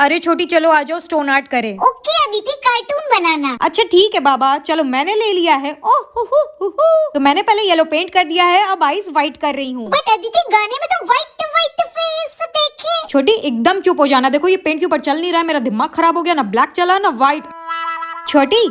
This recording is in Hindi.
अरे छोटी चलो आ जाओ स्टोन आर्ट करे ओके अदिति कार्टून बनाना अच्छा ठीक है बाबा चलो मैंने ले लिया है ओह हु, तो मैंने पहले येलो पेंट कर दिया है अब आईज व्हाइट कर रही हूँ अदिति गाने में तो व्हाइट व्हाइट फेस देखे छोटी एकदम चुप हो जाना देखो ये पेंट के ऊपर चल नहीं रहा है मेरा दिमाग खराब हो गया ना ब्लैक चला ना व्हाइट छोटी